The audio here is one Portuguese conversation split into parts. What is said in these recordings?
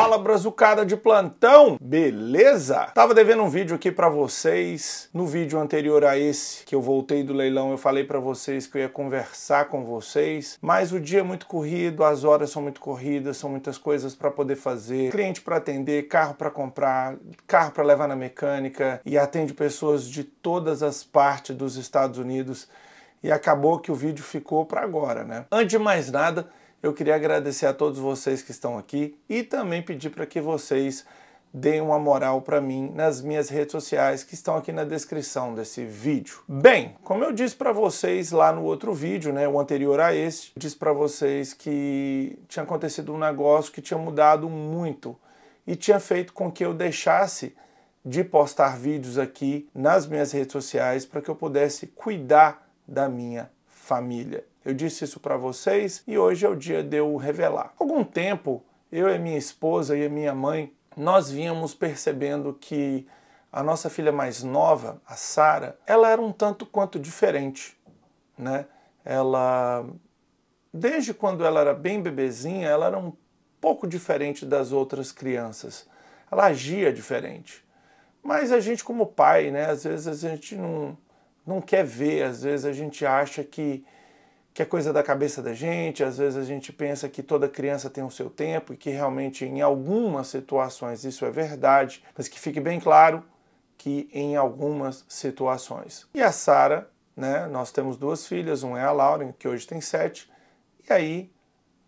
Fala brazucada de plantão, beleza? Tava devendo um vídeo aqui para vocês. No vídeo anterior a esse que eu voltei do leilão, eu falei para vocês que eu ia conversar com vocês, mas o dia é muito corrido, as horas são muito corridas, são muitas coisas para poder fazer, cliente para atender, carro para comprar, carro para levar na mecânica e atende pessoas de todas as partes dos Estados Unidos. E acabou que o vídeo ficou para agora, né? Antes de mais nada, eu queria agradecer a todos vocês que estão aqui e também pedir para que vocês deem uma moral para mim nas minhas redes sociais que estão aqui na descrição desse vídeo. Bem, como eu disse para vocês lá no outro vídeo, né, o anterior a este, disse para vocês que tinha acontecido um negócio que tinha mudado muito e tinha feito com que eu deixasse de postar vídeos aqui nas minhas redes sociais para que eu pudesse cuidar da minha família. Eu disse isso para vocês e hoje é o dia de eu revelar. algum tempo, eu e minha esposa e a minha mãe, nós vínhamos percebendo que a nossa filha mais nova, a Sara, ela era um tanto quanto diferente, né? Ela desde quando ela era bem bebezinha, ela era um pouco diferente das outras crianças. Ela agia diferente. Mas a gente como pai, né, às vezes a gente não não quer ver, às vezes a gente acha que que é coisa da cabeça da gente, às vezes a gente pensa que toda criança tem o seu tempo e que realmente em algumas situações isso é verdade, mas que fique bem claro que em algumas situações. E a Sara, né, nós temos duas filhas, uma é a Lauren, que hoje tem sete, e aí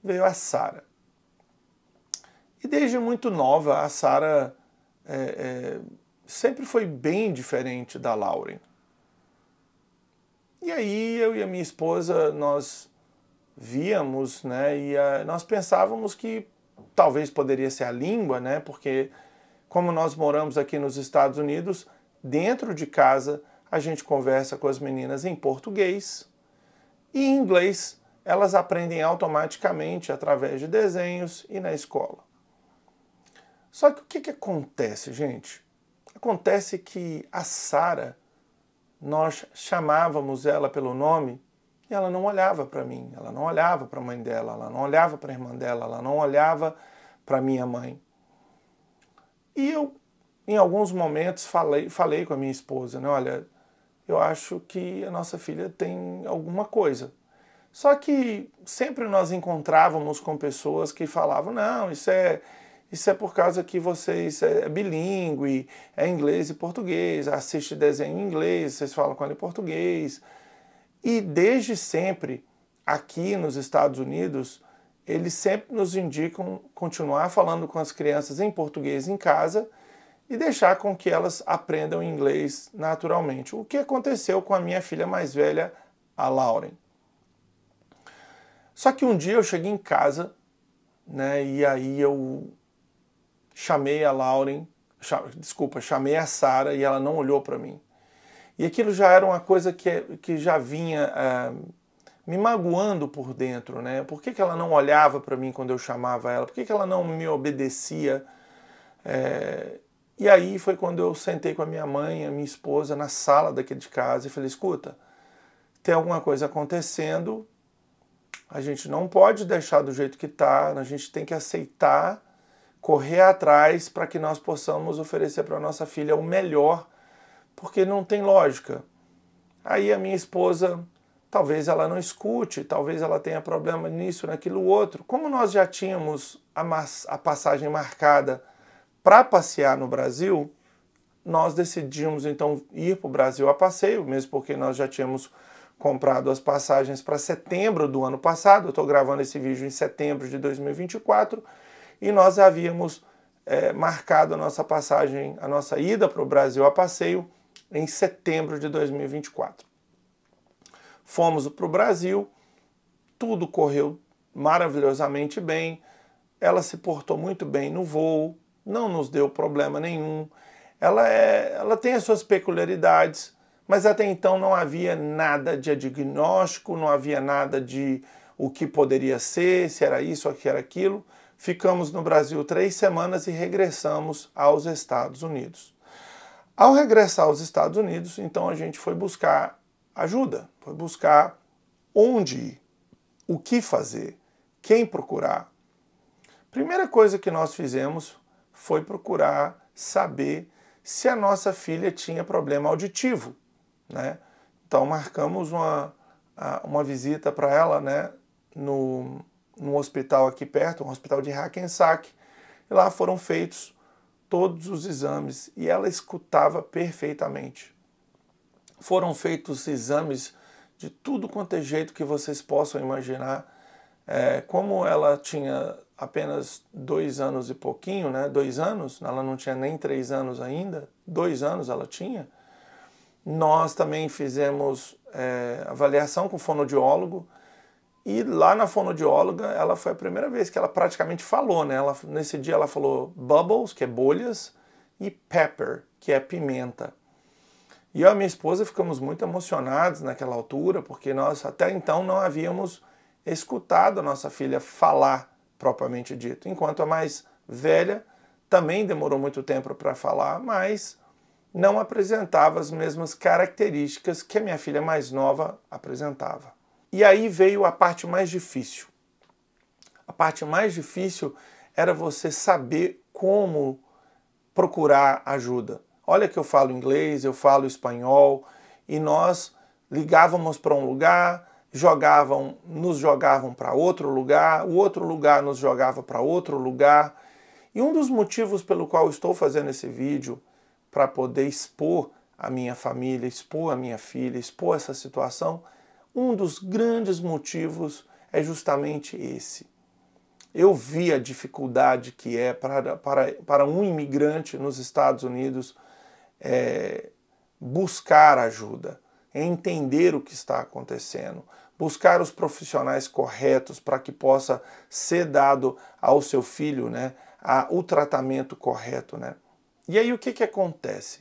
veio a Sara. E desde muito nova, a Sara é, é, sempre foi bem diferente da Lauren. E aí eu e a minha esposa, nós víamos, né, e a, eh, nós pensávamos que talvez poderia ser a língua, né, porque como nós moramos aqui nos Estados Unidos, dentro de casa a gente conversa com as meninas em português e inglês elas aprendem automaticamente através de desenhos e na escola. Só que o que, que acontece, gente? Acontece que a Sara nós chamávamos ela pelo nome e ela não olhava para mim, ela não olhava para a mãe dela, ela não olhava para a irmã dela, ela não olhava para minha mãe. E eu, em alguns momentos, falei, falei com a minha esposa, né? Olha, eu acho que a nossa filha tem alguma coisa. Só que sempre nós encontrávamos com pessoas que falavam, não, isso é isso é por causa que vocês é, é bilíngue, é inglês e português, assiste desenho em inglês, vocês falam com ele em português. E desde sempre, aqui nos Estados Unidos, eles sempre nos indicam continuar falando com as crianças em português em casa e deixar com que elas aprendam inglês naturalmente. O que aconteceu com a minha filha mais velha, a Lauren. Só que um dia eu cheguei em casa, né, e aí eu chamei a Lauren, desculpa, chamei a Sara e ela não olhou para mim. E aquilo já era uma coisa que, que já vinha eh, me magoando por dentro, né? Por que, que ela não olhava para mim quando eu chamava ela? Por que, que ela não me obedecia? É, e aí foi quando eu sentei com a minha mãe, a minha esposa, na sala daqui de casa e falei: escuta, tem alguma coisa acontecendo, a gente não pode deixar do jeito que está, a gente tem que aceitar correr atrás para que nós possamos oferecer para nossa filha o melhor, porque não tem lógica. Aí a minha esposa, talvez ela não escute, talvez ela tenha problema nisso, naquilo outro. Como nós já tínhamos a, a passagem marcada para passear no Brasil, nós decidimos então ir para o Brasil a passeio, mesmo porque nós já tínhamos comprado as passagens para setembro do ano passado. Eu estou gravando esse vídeo em setembro de 2024 e nós havíamos é, marcado a nossa passagem, a nossa ida para o Brasil a passeio em setembro de 2024. Fomos para o Brasil, tudo correu maravilhosamente bem, ela se portou muito bem no voo, não nos deu problema nenhum. Ela, é, ela tem as suas peculiaridades, mas até então não havia nada de diagnóstico, não havia nada de o que poderia ser, se era isso ou que era aquilo ficamos no Brasil três semanas e regressamos aos Estados Unidos. Ao regressar aos Estados Unidos, então a gente foi buscar ajuda, foi buscar onde ir, o que fazer, quem procurar. Primeira coisa que nós fizemos foi procurar saber se a nossa filha tinha problema auditivo, né? Então marcamos uma, uma visita para ela, né, no, num hospital aqui perto, um hospital de Hackensack. E lá foram feitos todos os exames e ela escutava perfeitamente. Foram feitos exames de tudo quanto é jeito que vocês possam imaginar. É, como ela tinha apenas dois anos e pouquinho, né? Dois anos, ela não tinha nem três anos ainda, dois anos ela tinha. Nós também fizemos é, avaliação com o fonodiólogo e lá na fonodióloga ela foi a primeira vez que ela praticamente falou, né? Ela, nesse dia ela falou bubbles, que é bolhas, e pepper, que é pimenta. E eu e minha esposa ficamos muito emocionados naquela altura, porque nós até então não havíamos escutado a nossa filha falar propriamente dito. Enquanto a mais velha também demorou muito tempo para falar, mas não apresentava as mesmas características que a minha filha mais nova apresentava. E aí veio a parte mais difícil. A parte mais difícil era você saber como procurar ajuda. Olha que eu falo inglês, eu falo espanhol e nós ligávamos para um lugar, jogavam, nos jogavam para outro lugar, o outro lugar nos jogava para outro lugar. E um dos motivos pelo qual estou fazendo esse vídeo para poder expor a minha família, expor a minha filha, expor essa situação um dos grandes motivos é justamente esse. Eu vi a dificuldade que é para, para, para um imigrante nos Estados Unidos é, buscar ajuda, entender o que está acontecendo, buscar os profissionais corretos para que possa ser dado ao seu filho né, a, o tratamento correto. Né? E aí o que, que acontece?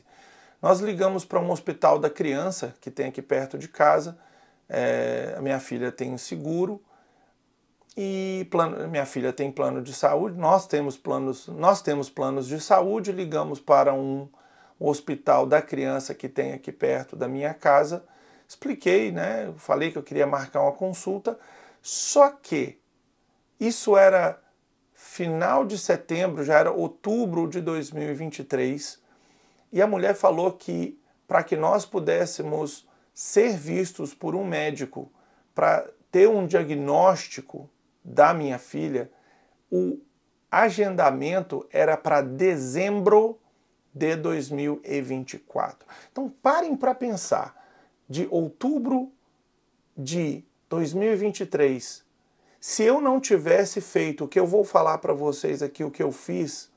Nós ligamos para um hospital da criança que tem aqui perto de casa é, a minha filha tem seguro e plano, minha filha tem plano de saúde, nós temos planos, nós temos planos de saúde, ligamos para um hospital da criança que tem aqui perto da minha casa, expliquei, né, falei que eu queria marcar uma consulta, só que isso era final de setembro, já era outubro de 2023, e a mulher falou que para que nós pudéssemos ser vistos por um médico para ter um diagnóstico da minha filha, o agendamento era para dezembro de 2024. Então parem para pensar. De outubro de 2023, se eu não tivesse feito o que eu vou falar para vocês aqui, o que eu fiz,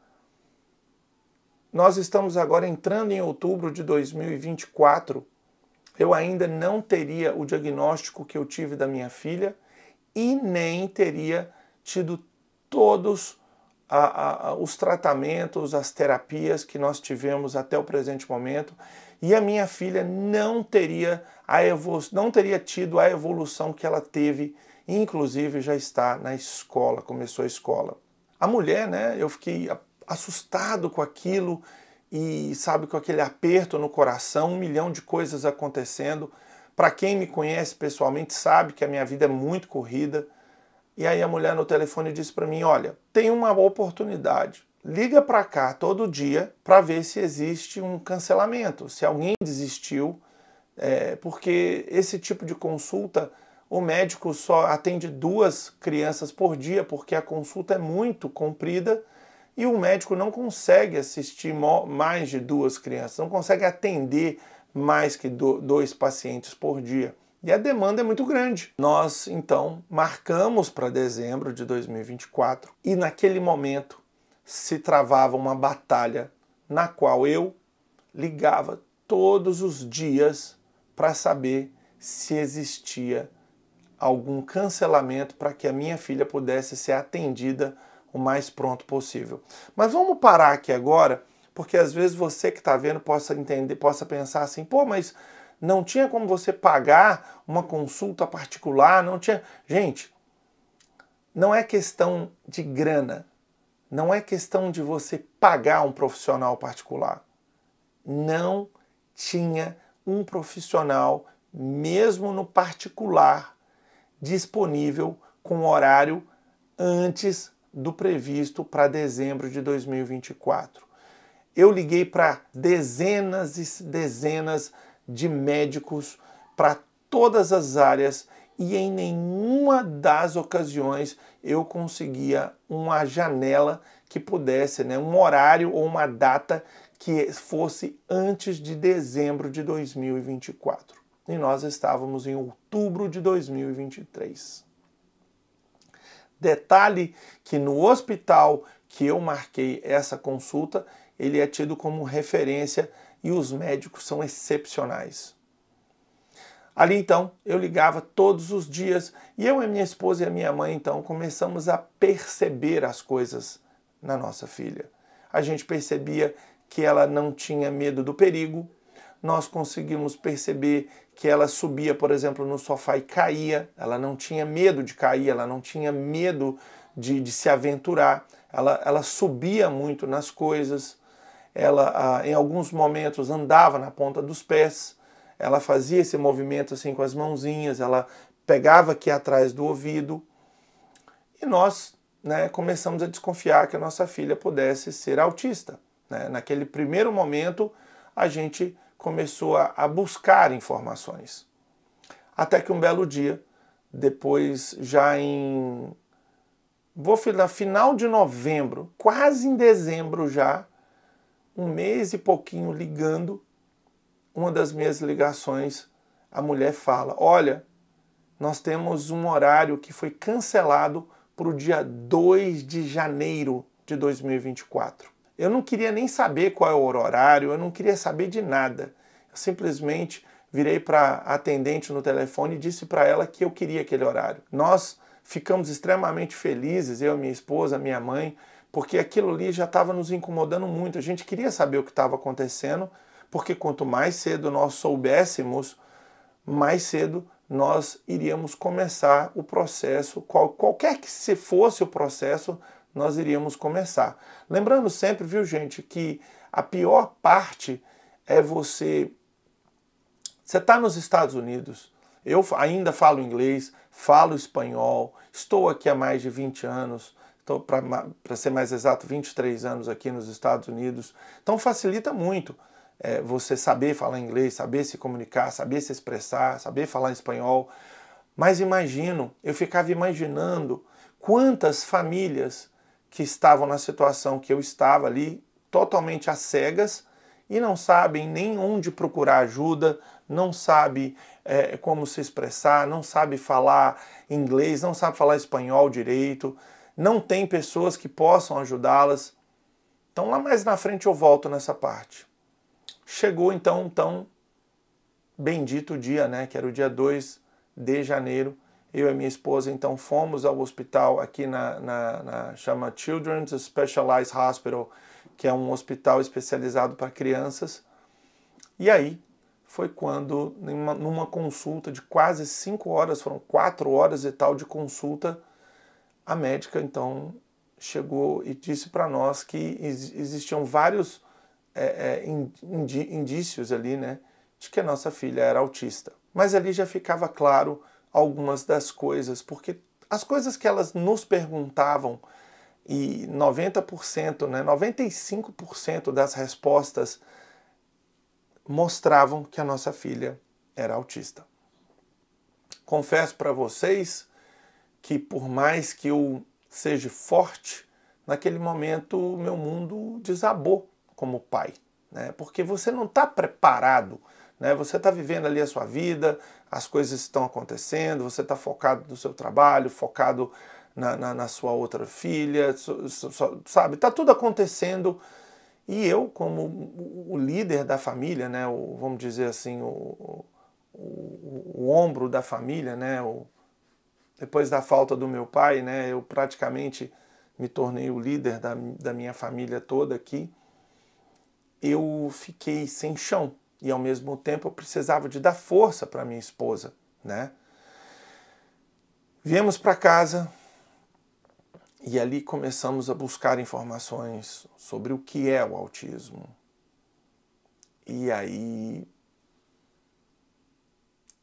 nós estamos agora entrando em outubro de 2024 eu ainda não teria o diagnóstico que eu tive da minha filha e nem teria tido todos a, a, os tratamentos, as terapias que nós tivemos até o presente momento e a minha filha não teria a não teria tido a evolução que ela teve, inclusive já está na escola, começou a escola. A mulher, né, eu fiquei assustado com aquilo, e sabe com aquele aperto no coração, um milhão de coisas acontecendo. Para quem me conhece pessoalmente sabe que a minha vida é muito corrida. E aí a mulher no telefone disse para mim: "Olha, tem uma oportunidade. Liga para cá todo dia para ver se existe um cancelamento, se alguém desistiu, é, porque esse tipo de consulta o médico só atende duas crianças por dia porque a consulta é muito comprida e o médico não consegue assistir mais de duas crianças, não consegue atender mais que dois pacientes por dia. E a demanda é muito grande. Nós, então, marcamos para dezembro de 2024 e naquele momento se travava uma batalha na qual eu ligava todos os dias para saber se existia algum cancelamento para que a minha filha pudesse ser atendida o mais pronto possível. Mas vamos parar aqui agora, porque às vezes você que está vendo possa entender, possa pensar assim, pô, mas não tinha como você pagar uma consulta particular, não tinha. Gente, não é questão de grana, não é questão de você pagar um profissional particular. Não tinha um profissional, mesmo no particular, disponível com horário antes do previsto para dezembro de 2024. Eu liguei para dezenas e dezenas de médicos para todas as áreas e em nenhuma das ocasiões eu conseguia uma janela que pudesse, né, um horário ou uma data que fosse antes de dezembro de 2024. E nós estávamos em outubro de 2023. Detalhe que no hospital que eu marquei essa consulta, ele é tido como referência e os médicos são excepcionais. Ali então, eu ligava todos os dias e eu e minha esposa e a minha mãe então começamos a perceber as coisas na nossa filha. A gente percebia que ela não tinha medo do perigo, nós conseguimos perceber que ela subia, por exemplo, no sofá e caía, ela não tinha medo de cair, ela não tinha medo de, de se aventurar, ela, ela subia muito nas coisas, ela em alguns momentos andava na ponta dos pés, ela fazia esse movimento assim com as mãozinhas, ela pegava aqui atrás do ouvido e nós né, começamos a desconfiar que a nossa filha pudesse ser autista. Né? Naquele primeiro momento, a gente começou a, a buscar informações. Até que um belo dia, depois já em vou falar final de novembro, quase em dezembro já, um mês e pouquinho ligando, uma das minhas ligações, a mulher fala: Olha, nós temos um horário que foi cancelado para o dia 2 de janeiro de 2024. Eu não queria nem saber qual é o horário, eu não queria saber de nada. Eu simplesmente virei para a atendente no telefone e disse para ela que eu queria aquele horário. Nós ficamos extremamente felizes, eu, minha esposa, minha mãe, porque aquilo ali já estava nos incomodando muito. A gente queria saber o que estava acontecendo, porque quanto mais cedo nós soubéssemos, mais cedo nós iríamos começar o processo, qual, qualquer que se fosse o processo nós iríamos começar. Lembrando sempre, viu, gente, que a pior parte é você. Você está nos Estados Unidos. Eu ainda falo inglês, falo espanhol, estou aqui há mais de 20 anos, estou para ser mais exato, 23 anos aqui nos Estados Unidos. Então facilita muito é, você saber falar inglês, saber se comunicar, saber se expressar, saber falar espanhol. Mas imagino, eu ficava imaginando quantas famílias que estavam na situação que eu estava ali, totalmente às cegas, e não sabem nem onde procurar ajuda, não sabe é, como se expressar, não sabe falar inglês, não sabe falar espanhol direito, não tem pessoas que possam ajudá-las. Então lá mais na frente eu volto nessa parte. Chegou então um tão bendito dia, né, que era o dia 2 de janeiro eu e minha esposa então fomos ao hospital aqui na, na, na chama Children's Specialized Hospital, que é um hospital especializado para crianças. E aí foi quando, numa, numa consulta de quase cinco horas, foram quatro horas e tal de consulta, a médica então chegou e disse para nós que existiam vários é, é, indícios ali, né, de que a nossa filha era autista. Mas ali já ficava claro algumas das coisas, porque as coisas que elas nos perguntavam e 90%, né, 95% das respostas mostravam que a nossa filha era autista. Confesso para vocês que por mais que eu seja forte, naquele momento meu mundo desabou como pai, né? Porque você não está preparado né? Você está vivendo ali a sua vida, as coisas estão acontecendo, você está focado no seu trabalho, focado na, na, na sua outra filha, so, so, sabe? Está tudo acontecendo. E eu, como o líder da família, né, o, vamos dizer assim, o, o, o ombro da família, né, o, depois da falta do meu pai, né, eu praticamente me tornei o líder da, da minha família toda aqui, eu fiquei sem chão e ao mesmo tempo eu precisava de dar força para minha esposa, né? Viemos para casa e ali começamos a buscar informações sobre o que é o autismo. E aí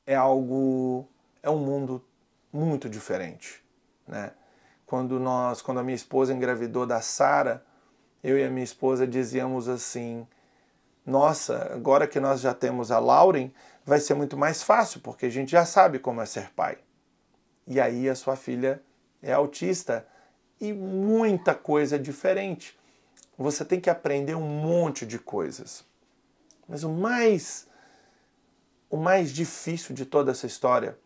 é algo, é um mundo muito diferente, né? Quando nós, quando a minha esposa engravidou da Sara, eu e a minha esposa dizíamos assim: nossa, agora que nós já temos a Lauren, vai ser muito mais fácil, porque a gente já sabe como é ser pai. E aí a sua filha é autista e muita coisa é diferente. Você tem que aprender um monte de coisas. Mas o mais o mais difícil de toda essa história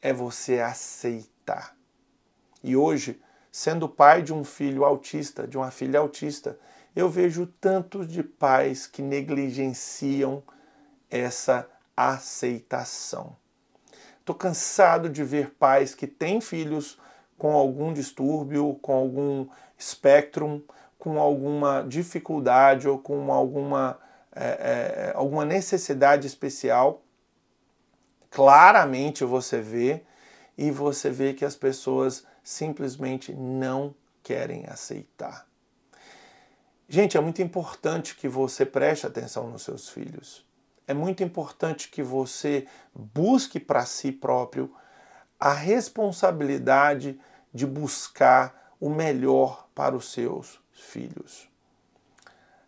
é você aceitar. E hoje, sendo pai de um filho autista, de uma filha autista, eu vejo tantos de pais que negligenciam essa aceitação. Estou cansado de ver pais que têm filhos com algum distúrbio, com algum espectro, com alguma dificuldade ou com alguma, é, é, alguma necessidade especial. Claramente você vê e você vê que as pessoas simplesmente não querem aceitar. Gente, é muito importante que você preste atenção nos seus filhos. É muito importante que você busque para si próprio a responsabilidade de buscar o melhor para os seus filhos.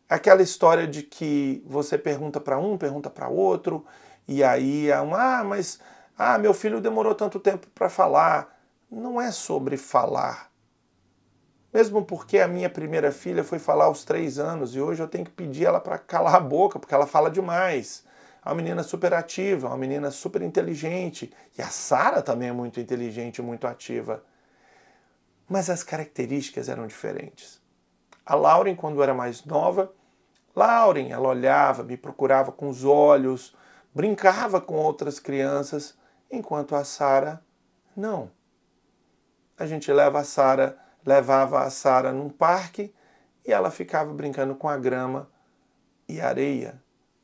Aquela história de que você pergunta para um, pergunta para outro, e aí é um, ah, mas ah, meu filho demorou tanto tempo para falar. Não é sobre falar, mesmo porque a minha primeira filha foi falar aos três anos e hoje eu tenho que pedir ela para calar a boca, porque ela fala demais. É uma menina super ativa, é uma menina super inteligente. E a Sara também é muito inteligente, muito ativa. Mas as características eram diferentes. A Lauren, quando era mais nova, Lauren, ela olhava, me procurava com os olhos, brincava com outras crianças, enquanto a Sara, não. A gente leva a Sara levava a Sara num parque e ela ficava brincando com a grama e areia,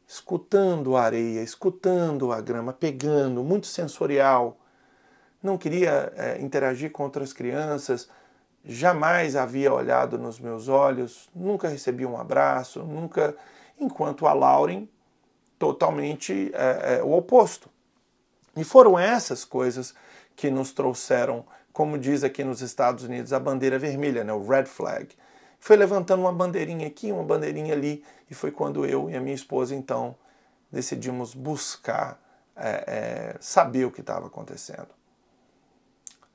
escutando a areia, escutando a grama, pegando, muito sensorial. Não queria é, interagir com outras crianças, jamais havia olhado nos meus olhos, nunca recebi um abraço, nunca. Enquanto a Lauren, totalmente é, é, o oposto. E foram essas coisas que nos trouxeram como diz aqui nos Estados Unidos, a bandeira vermelha, né, o red flag. Foi levantando uma bandeirinha aqui, uma bandeirinha ali, e foi quando eu e a minha esposa, então, decidimos buscar é, é, saber o que estava acontecendo.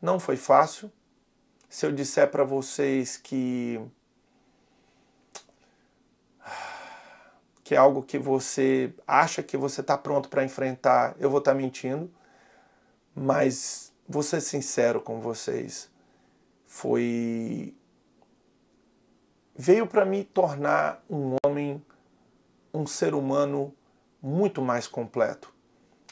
Não foi fácil. Se eu disser para vocês que que é algo que você acha que você está pronto para enfrentar, eu vou estar tá mentindo. Mas vou ser sincero com vocês, foi veio para me tornar um homem, um ser humano muito mais completo.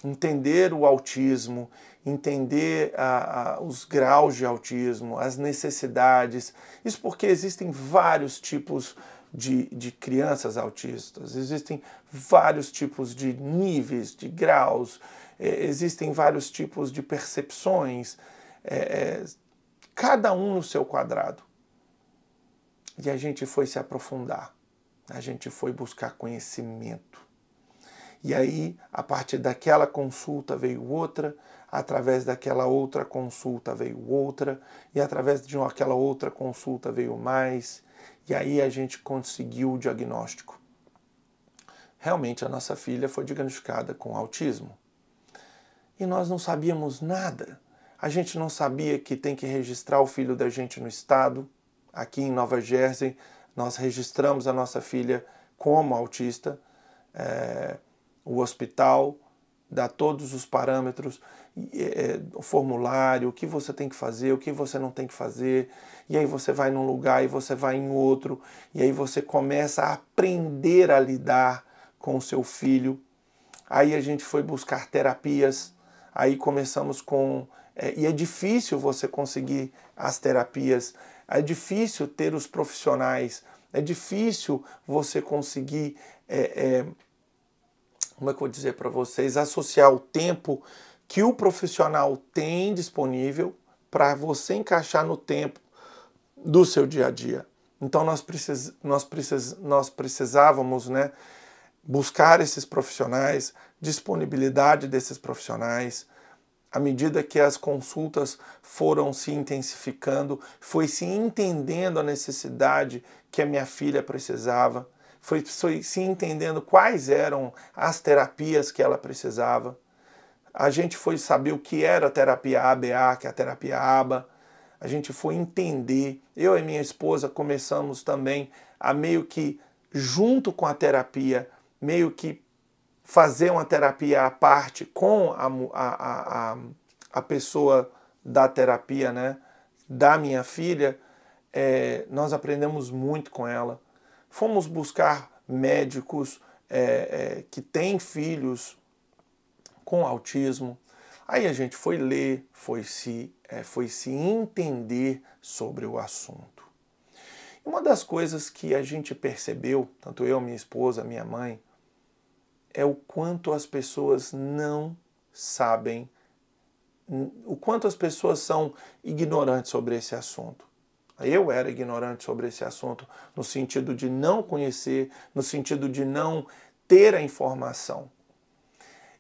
Entender o autismo, entender a, a, os graus de autismo, as necessidades. Isso porque existem vários tipos de, de crianças autistas, existem vários tipos de níveis, de graus, é, existem vários tipos de percepções, é, é, cada um no seu quadrado. E a gente foi se aprofundar, a gente foi buscar conhecimento. E aí, a partir daquela consulta veio outra, através daquela outra consulta veio outra, e através de aquela outra consulta veio mais, e aí a gente conseguiu o diagnóstico. Realmente, a nossa filha foi diagnosticada com autismo e nós não sabíamos nada. A gente não sabia que tem que registrar o filho da gente no estado. Aqui em Nova Jersey, nós registramos a nossa filha como autista. É, o hospital dá todos os parâmetros, é, o formulário, o que você tem que fazer, o que você não tem que fazer, e aí você vai num lugar e você vai em outro, e aí você começa a aprender a lidar com o seu filho. Aí a gente foi buscar terapias aí começamos com. É, e é difícil você conseguir as terapias, é difícil ter os profissionais, é difícil você conseguir. É, é, como é que eu vou dizer para vocês? Associar o tempo que o profissional tem disponível para você encaixar no tempo do seu dia a dia. Então nós, precis, nós, precis, nós precisávamos né, buscar esses profissionais, disponibilidade desses profissionais. À medida que as consultas foram se intensificando, foi se entendendo a necessidade que a minha filha precisava, foi, foi se entendendo quais eram as terapias que ela precisava. A gente foi saber o que era a terapia ABA, que é a terapia ABA. A gente foi entender. Eu e minha esposa começamos também a meio que, junto com a terapia, meio que fazer uma terapia à parte com a, a, a, a pessoa da terapia, né? Da minha filha, é, nós aprendemos muito com ela. Fomos buscar médicos é, é, que têm filhos com autismo. Aí a gente foi ler, foi se, é, foi se entender sobre o assunto. uma das coisas que a gente percebeu, tanto eu, minha esposa, minha mãe, é o quanto as pessoas não sabem, o quanto as pessoas são ignorantes sobre esse assunto. Eu era ignorante sobre esse assunto, no sentido de não conhecer, no sentido de não ter a informação.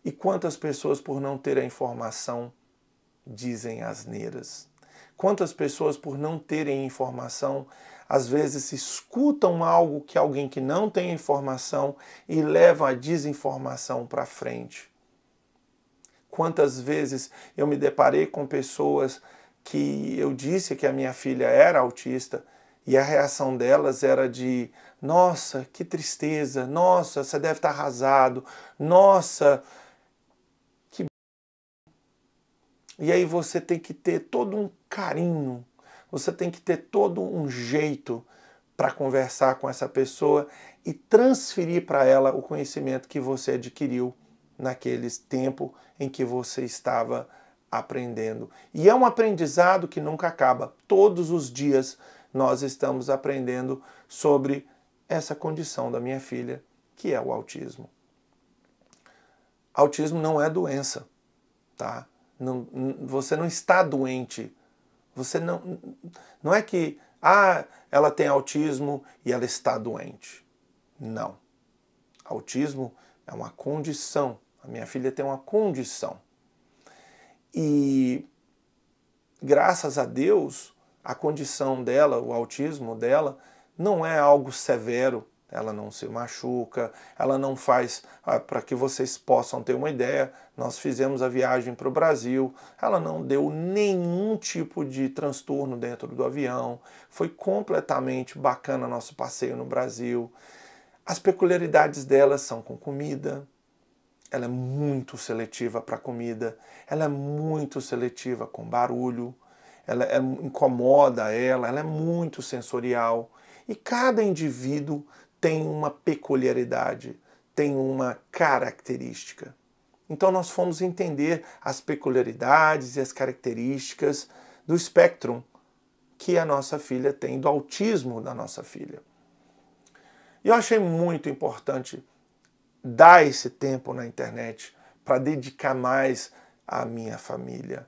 E quantas pessoas, por não ter a informação, dizem asneiras? Quantas pessoas, por não terem informação, às vezes escutam algo que alguém que não tem informação e levam a desinformação para frente. Quantas vezes eu me deparei com pessoas que eu disse que a minha filha era autista e a reação delas era de: nossa, que tristeza, nossa, você deve estar tá arrasado, nossa, que. E aí você tem que ter todo um carinho você tem que ter todo um jeito para conversar com essa pessoa e transferir para ela o conhecimento que você adquiriu naquele tempo em que você estava aprendendo. E é um aprendizado que nunca acaba. Todos os dias nós estamos aprendendo sobre essa condição da minha filha, que é o autismo. Autismo não é doença, tá? Não, você não está doente você não não é que ah, ela tem autismo e ela está doente. Não. Autismo é uma condição. A minha filha tem uma condição. E graças a Deus, a condição dela, o autismo dela, não é algo severo ela não se machuca, ela não faz. Ah, para que vocês possam ter uma ideia, nós fizemos a viagem para o Brasil, ela não deu nenhum tipo de transtorno dentro do avião, foi completamente bacana nosso passeio no Brasil. As peculiaridades dela são com comida, ela é muito seletiva para comida, ela é muito seletiva com barulho, ela é, incomoda ela, ela é muito sensorial. E cada indivíduo tem uma peculiaridade, tem uma característica. Então nós fomos entender as peculiaridades e as características do espectro que a nossa filha tem, do autismo da nossa filha. E eu achei muito importante dar esse tempo na internet para dedicar mais à minha família,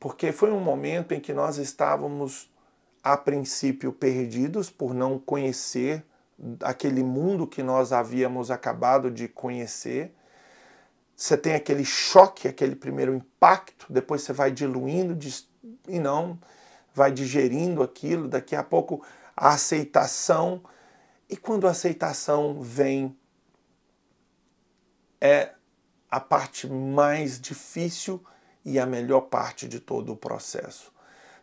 porque foi um momento em que nós estávamos a princípio perdidos por não conhecer aquele mundo que nós havíamos acabado de conhecer. Você tem aquele choque, aquele primeiro impacto, depois você vai diluindo e não vai digerindo aquilo, daqui a pouco a aceitação. E quando a aceitação vem é a parte mais difícil e a melhor parte de todo o processo.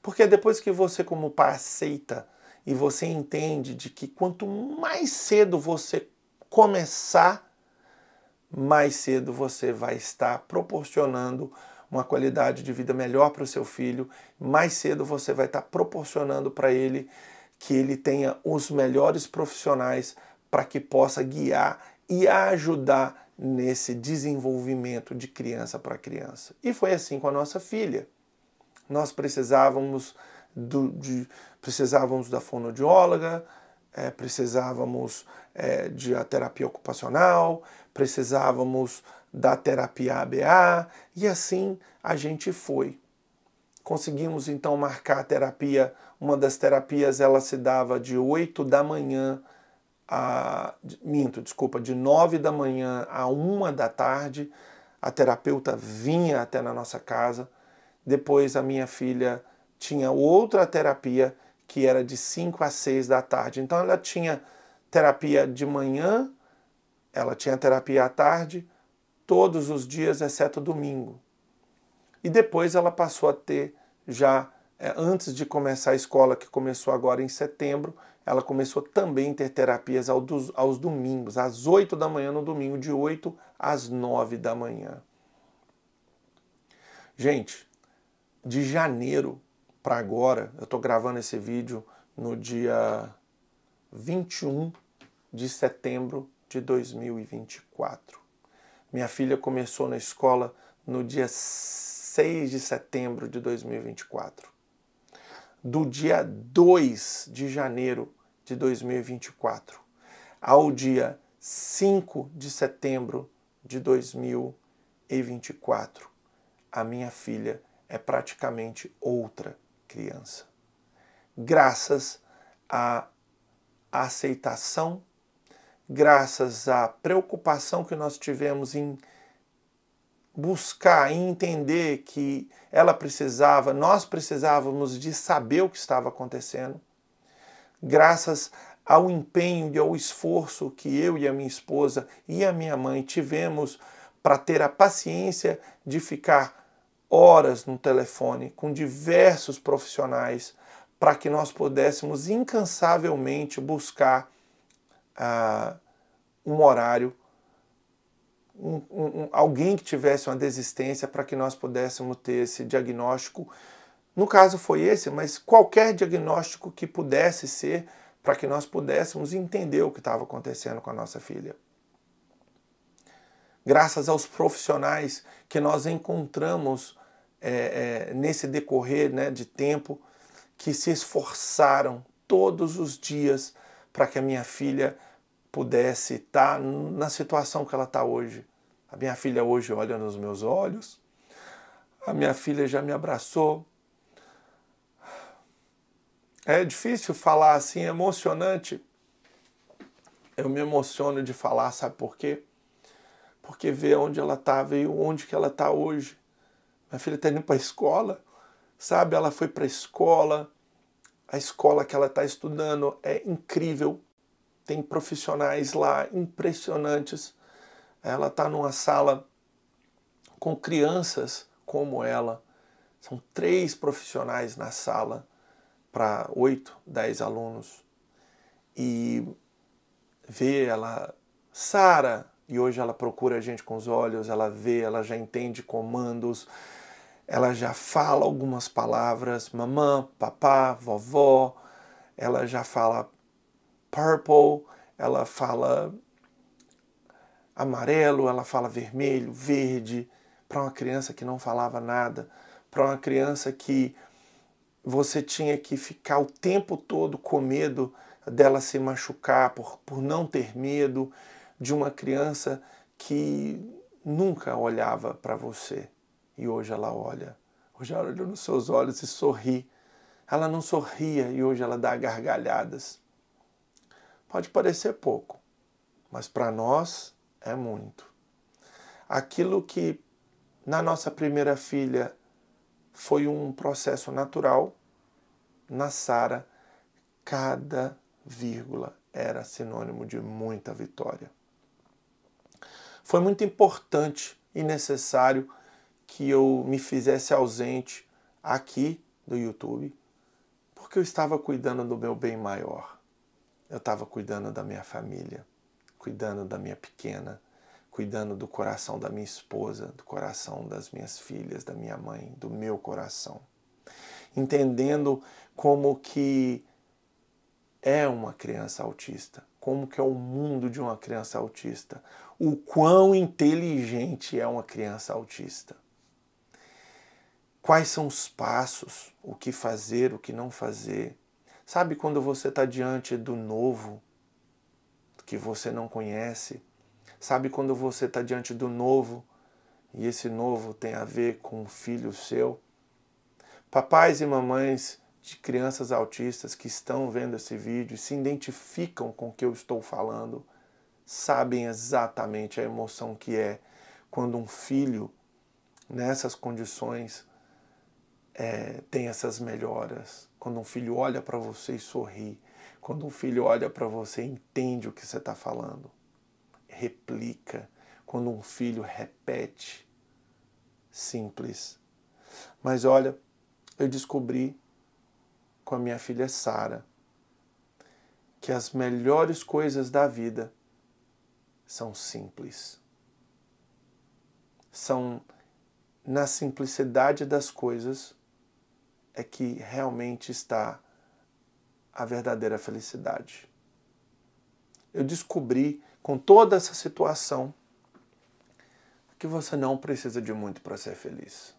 Porque depois que você como pai aceita e você entende de que quanto mais cedo você começar, mais cedo você vai estar proporcionando uma qualidade de vida melhor para o seu filho, mais cedo você vai estar proporcionando para ele que ele tenha os melhores profissionais para que possa guiar e ajudar nesse desenvolvimento de criança para criança. E foi assim com a nossa filha. Nós precisávamos do, de, precisávamos da fonoaudióloga, é, precisávamos é, de a terapia ocupacional, precisávamos da terapia ABA, e assim a gente foi. Conseguimos então marcar a terapia, uma das terapias ela se dava de 8 da manhã a minto, desculpa, de 9 da manhã a 1 da tarde. A terapeuta vinha até na nossa casa. Depois a minha filha tinha outra terapia que era de 5 a 6 da tarde. Então ela tinha terapia de manhã, ela tinha terapia à tarde, todos os dias, exceto domingo. E depois ela passou a ter, já eh, antes de começar a escola, que começou agora em setembro, ela começou também a ter terapias aos, aos domingos, às 8 da manhã no domingo, de 8 às 9 da manhã. Gente, de janeiro para agora, eu estou gravando esse vídeo no dia 21 de setembro de 2024. Minha filha começou na escola no dia 6 de setembro de 2024. Do dia 2 de janeiro de 2024 ao dia 5 de setembro de 2024, a minha filha é praticamente outra criança, graças à aceitação, graças à preocupação que nós tivemos em buscar e entender que ela precisava, nós precisávamos de saber o que estava acontecendo, graças ao empenho e ao esforço que eu e a minha esposa e a minha mãe tivemos para ter a paciência de ficar horas no telefone com diversos profissionais para que nós pudéssemos incansavelmente buscar ah, um horário, um, um, alguém que tivesse uma desistência para que nós pudéssemos ter esse diagnóstico. No caso foi esse, mas qualquer diagnóstico que pudesse ser para que nós pudéssemos entender o que estava acontecendo com a nossa filha graças aos profissionais que nós encontramos é, é, nesse decorrer né, de tempo, que se esforçaram todos os dias para que a minha filha pudesse estar tá na situação que ela está hoje. A minha filha hoje olha nos meus olhos, a minha filha já me abraçou. É difícil falar assim, é emocionante. Eu me emociono de falar, sabe por quê? porque vê onde ela estava tá, e onde que ela está hoje. Minha filha está indo para a escola, sabe? Ela foi para a escola, a escola que ela está estudando é incrível, tem profissionais lá impressionantes. Ela está numa sala com crianças como ela. São três profissionais na sala para oito, dez alunos. E ver ela, Sara, e hoje ela procura a gente com os olhos, ela vê, ela já entende comandos, ela já fala algumas palavras, mamã, papá, vovó, ela já fala purple, ela fala amarelo, ela fala vermelho, verde, para uma criança que não falava nada, para uma criança que você tinha que ficar o tempo todo com medo dela se machucar por, por não ter medo de uma criança que nunca olhava para você e hoje ela olha. Hoje ela olha nos seus olhos e sorri. Ela não sorria e hoje ela dá gargalhadas. Pode parecer pouco, mas para nós é muito. Aquilo que na nossa primeira filha foi um processo natural, na Sara, cada vírgula era sinônimo de muita vitória foi muito importante e necessário que eu me fizesse ausente aqui do YouTube, porque eu estava cuidando do meu bem maior. Eu estava cuidando da minha família, cuidando da minha pequena, cuidando do coração da minha esposa, do coração das minhas filhas, da minha mãe, do meu coração. Entendendo como que é uma criança autista, como que é o mundo de uma criança autista, o quão inteligente é uma criança autista. Quais são os passos, o que fazer, o que não fazer. Sabe quando você está diante do novo que você não conhece? Sabe quando você está diante do novo e esse novo tem a ver com um filho seu? Papais e mamães de crianças autistas que estão vendo esse vídeo se identificam com o que eu estou falando sabem exatamente a emoção que é quando um filho, nessas condições, é, tem essas melhoras. Quando um filho olha para você e sorri. Quando um filho olha para você e entende o que você está falando. Replica. Quando um filho repete. Simples. Mas olha, eu descobri com a minha filha Sara que as melhores coisas da vida são simples. São na simplicidade das coisas é que realmente está a verdadeira felicidade. Eu descobri com toda essa situação que você não precisa de muito para ser feliz.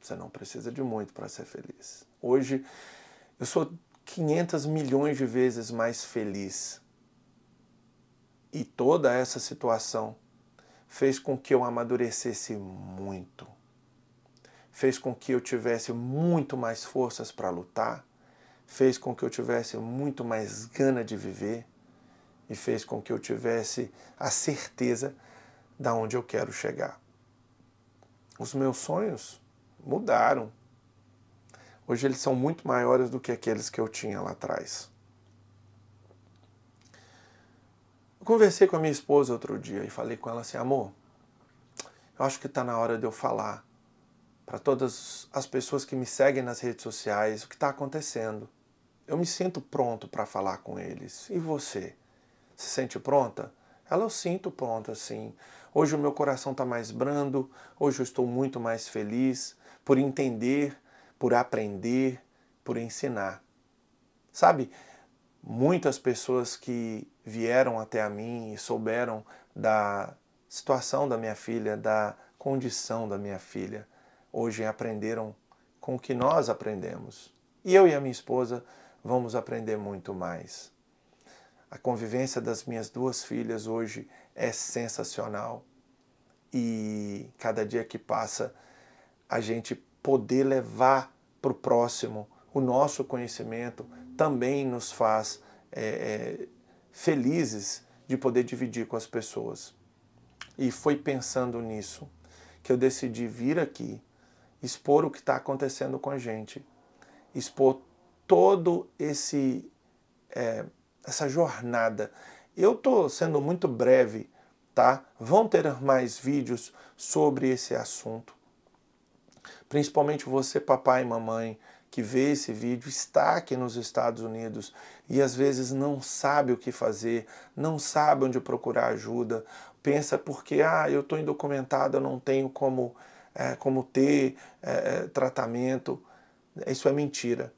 Você não precisa de muito para ser feliz. Hoje eu sou 500 milhões de vezes mais feliz e toda essa situação fez com que eu amadurecesse muito, fez com que eu tivesse muito mais forças para lutar, fez com que eu tivesse muito mais gana de viver e fez com que eu tivesse a certeza da onde eu quero chegar. Os meus sonhos mudaram. Hoje eles são muito maiores do que aqueles que eu tinha lá atrás. conversei com a minha esposa outro dia e falei com ela assim: amor, eu acho que está na hora de eu falar para todas as pessoas que me seguem nas redes sociais o que está acontecendo. Eu me sinto pronto para falar com eles. E você? Se sente pronta? Ela eu sinto pronta, sim. Hoje o meu coração está mais brando, hoje eu estou muito mais feliz por entender, por aprender, por ensinar. Sabe, muitas pessoas que vieram até a mim e souberam da situação da minha filha, da condição da minha filha, hoje aprenderam com o que nós aprendemos. E eu e a minha esposa vamos aprender muito mais. A convivência das minhas duas filhas hoje é sensacional. E cada dia que passa, a gente poder levar para o próximo o nosso conhecimento também nos faz é, é, felizes de poder dividir com as pessoas. E foi pensando nisso que eu decidi vir aqui, expor o que está acontecendo com a gente, expor todo esse é, essa jornada. Eu estou sendo muito breve, tá? Vão ter mais vídeos sobre esse assunto. Principalmente você, papai e mamãe, que vê esse vídeo está aqui nos Estados Unidos e às vezes não sabe o que fazer, não sabe onde procurar ajuda, pensa porque ah, eu estou indocumentado, eu não tenho como, é, como ter é, é, tratamento. Isso é mentira.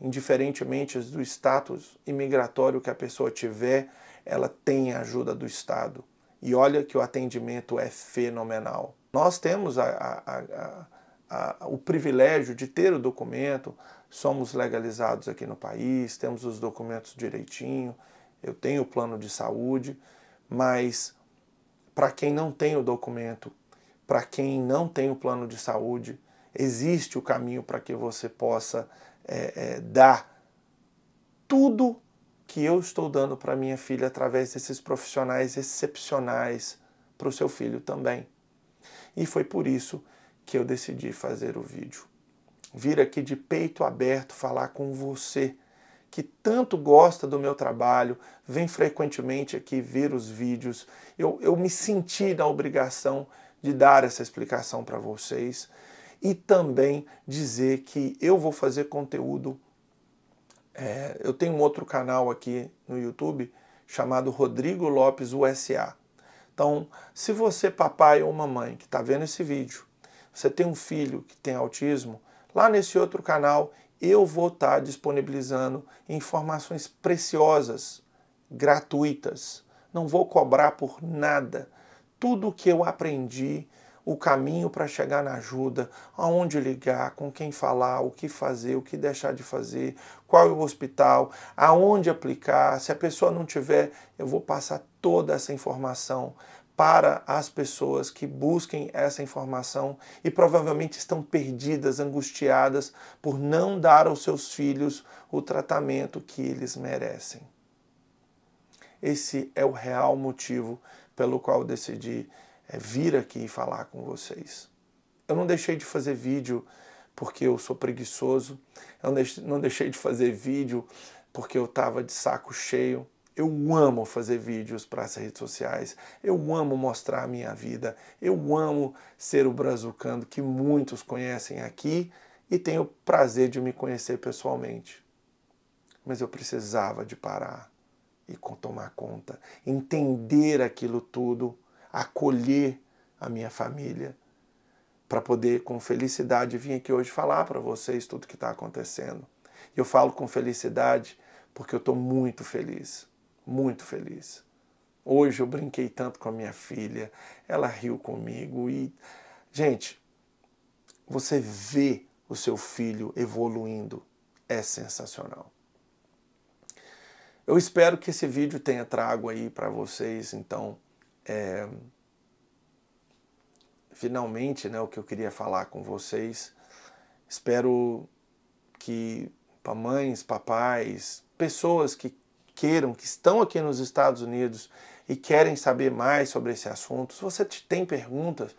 Indiferentemente do status imigratório que a pessoa tiver, ela tem a ajuda do Estado. E olha que o atendimento é fenomenal. Nós temos a, a, a a, o privilégio de ter o documento, somos legalizados aqui no país, temos os documentos direitinho, eu tenho o plano de saúde, mas para quem não tem o documento, para quem não tem o plano de saúde, existe o caminho para que você possa é, é, dar tudo que eu estou dando para minha filha através desses profissionais excepcionais para o seu filho também. E foi por isso que eu decidi fazer o vídeo. Vir aqui de peito aberto falar com você que tanto gosta do meu trabalho, vem frequentemente aqui ver os vídeos. Eu, eu me senti na obrigação de dar essa explicação para vocês e também dizer que eu vou fazer conteúdo. É, eu tenho um outro canal aqui no YouTube chamado Rodrigo Lopes USA. Então, se você, papai ou mamãe, que está vendo esse vídeo, você tem um filho que tem autismo, lá nesse outro canal eu vou estar disponibilizando informações preciosas, gratuitas. Não vou cobrar por nada. Tudo o que eu aprendi, o caminho para chegar na ajuda, aonde ligar, com quem falar, o que fazer, o que deixar de fazer, qual é o hospital, aonde aplicar. Se a pessoa não tiver, eu vou passar toda essa informação para as pessoas que busquem essa informação e provavelmente estão perdidas, angustiadas por não dar aos seus filhos o tratamento que eles merecem. Esse é o real motivo pelo qual decidi eh, vir aqui e falar com vocês. Eu não deixei de fazer vídeo porque eu sou preguiçoso, eu não deixei de fazer vídeo porque eu estava de saco cheio. Eu amo fazer vídeos para as redes sociais, eu amo mostrar a minha vida, eu amo ser o Brazucando que muitos conhecem aqui e tenho o prazer de me conhecer pessoalmente. Mas eu precisava de parar e tomar conta, entender aquilo tudo, acolher a minha família, para poder com felicidade vir aqui hoje falar para vocês tudo que está acontecendo. Eu falo com felicidade porque eu estou muito feliz muito feliz. Hoje eu brinquei tanto com a minha filha, ela riu comigo e. Gente, você vê o seu filho evoluindo, é sensacional. Eu espero que esse vídeo tenha trago aí para vocês, então, é... finalmente, né, o que eu queria falar com vocês. Espero que para mães, papais, pessoas que queiram, que estão aqui nos Estados Unidos e querem saber mais sobre esse assunto, se você tem perguntas,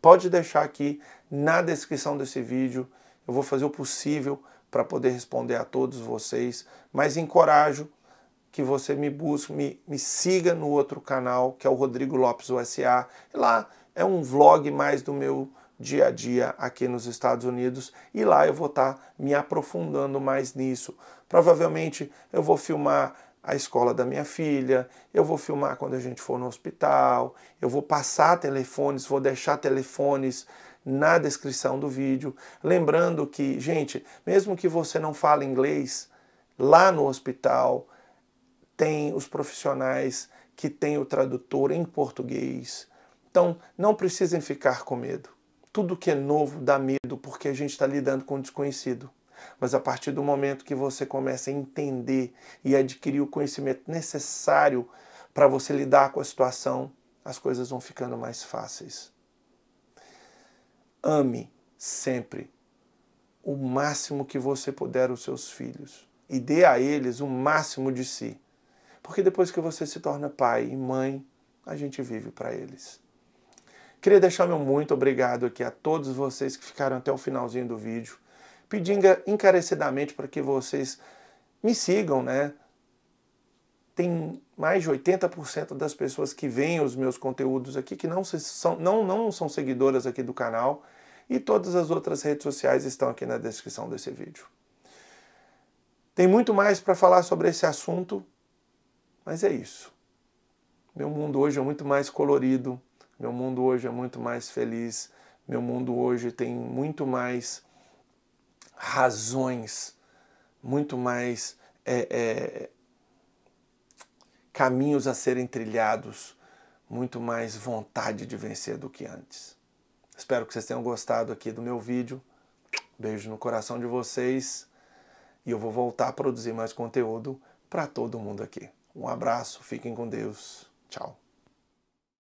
pode deixar aqui na descrição desse vídeo. Eu vou fazer o possível para poder responder a todos vocês, mas encorajo que você me busque, me, me siga no outro canal, que é o Rodrigo Lopes USA. Lá é um vlog mais do meu dia a dia aqui nos Estados Unidos e lá eu vou estar tá me aprofundando mais nisso. Provavelmente eu vou filmar a escola da minha filha, eu vou filmar quando a gente for no hospital, eu vou passar telefones, vou deixar telefones na descrição do vídeo. Lembrando que, gente, mesmo que você não fale inglês, lá no hospital tem os profissionais que têm o tradutor em português. Então, não precisem ficar com medo. Tudo que é novo dá medo porque a gente está lidando com o desconhecido. Mas a partir do momento que você começa a entender e adquirir o conhecimento necessário para você lidar com a situação, as coisas vão ficando mais fáceis. Ame sempre o máximo que você puder os seus filhos e dê a eles o máximo de si. Porque depois que você se torna pai e mãe, a gente vive para eles. Queria deixar meu muito obrigado aqui a todos vocês que ficaram até o finalzinho do vídeo pedindo encarecidamente para que vocês me sigam, né? Tem mais de 80% das pessoas que veem os meus conteúdos aqui que não são, não, não são seguidoras aqui do canal e todas as outras redes sociais estão aqui na descrição desse vídeo. Tem muito mais para falar sobre esse assunto, mas é isso. Meu mundo hoje é muito mais colorido, meu mundo hoje é muito mais feliz, meu mundo hoje tem muito mais razões, muito mais é, é, caminhos a serem trilhados, muito mais vontade de vencer do que antes. Espero que vocês tenham gostado aqui do meu vídeo. Beijo no coração de vocês e eu vou voltar a produzir mais conteúdo para todo mundo aqui. Um abraço, fiquem com Deus. Tchau.